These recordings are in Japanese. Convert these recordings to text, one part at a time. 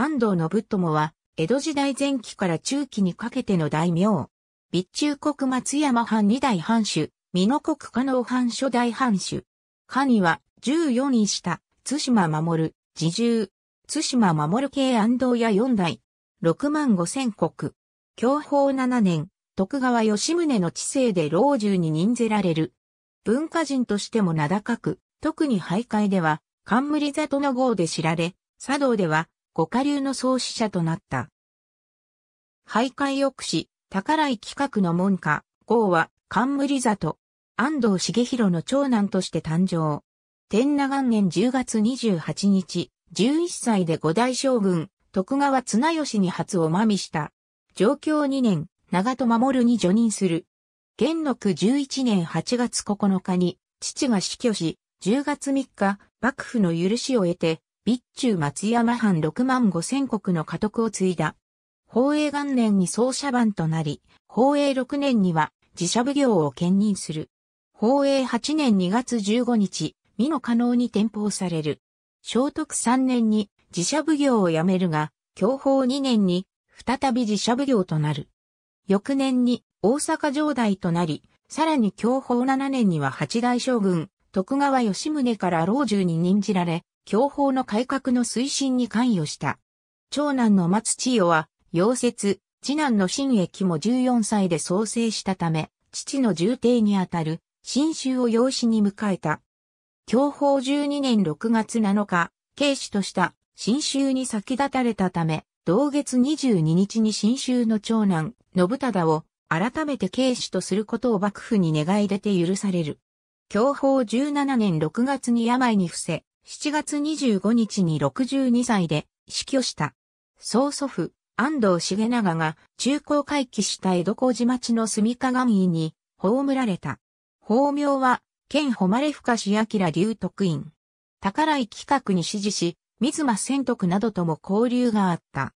安藤信友は、江戸時代前期から中期にかけての大名。備中国松山藩二代藩主、美濃国加納藩初代藩主。下には、十四位下、津島守、自重。津島守系安藤屋四代。六万五千国。享保七年、徳川吉宗の治世で老中に任ぜられる。文化人としても名高く、特に徘徊では、冠里里の号で知られ、茶道では、五下流の創始者となった。徘徊抑止、宝井企画の門下、号は冠里、安藤茂弘の長男として誕生。天那元年10月28日、11歳で五代将軍、徳川綱吉に初おまみした。上京2年、長戸守に助任する。元禄11年8月9日に、父が死去し、10月3日、幕府の許しを得て、備中松山藩6万5千国の家督を継いだ。宝永元年に総社番となり、宝永6年には自社奉行を兼任する。宝永8年2月15日、美の可能に転封される。聖徳3年に自社奉行を辞めるが、享保2年に再び自社奉行となる。翌年に大阪城代となり、さらに享保7年には八代将軍、徳川吉宗から老中に任じられ、教法の改革の推進に関与した。長男の松千代は、溶接、次男の新駅も14歳で創生したため、父の重帝にあたる、新州を養子に迎えた。教法12年6月7日、慶主とした新州に先立たれたため、同月22日に新州の長男、信忠を改めて慶主とすることを幕府に願い出て許される。教法17年6月に病に伏せ、7月25日に62歳で死去した。曽祖父、安藤重長が中高回帰した江戸小路町の住鏡院に葬られた。法名は、県誉深志明流徳院。宝井企画に支持し、水間千徳などとも交流があった。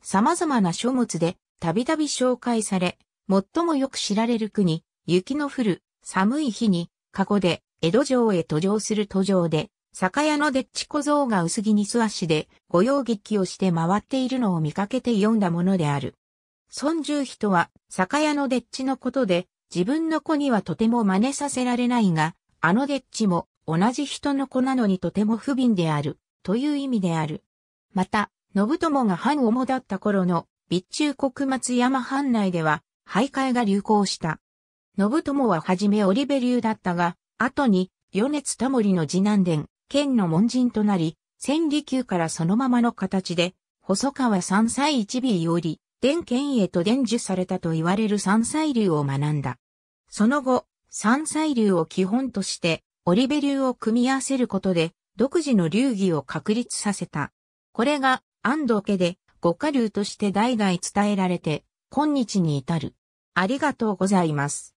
様々な書物でたびたび紹介され、最もよく知られる国、雪の降る寒い日に、過去で江戸城へ途上する途上で、酒屋のでっち小僧が薄着に素足で、御用劇をして回っているのを見かけて読んだものである。孫十人は、酒屋のでっちのことで、自分の子にはとても真似させられないが、あのでっちも同じ人の子なのにとても不憫である、という意味である。また、信友が藩主だった頃の、備中国松山藩内では、徘徊が流行した。信友ははじめ織部流だったが、後に、米津タモの次男伝、県の門人となり、千里宮からそのままの形で、細川三歳一尾より、伝剣へと伝授されたと言われる三歳流を学んだ。その後、三歳流を基本として、織部流を組み合わせることで、独自の流儀を確立させた。これが、安藤家で、五家流として代々伝えられて、今日に至る。ありがとうございます。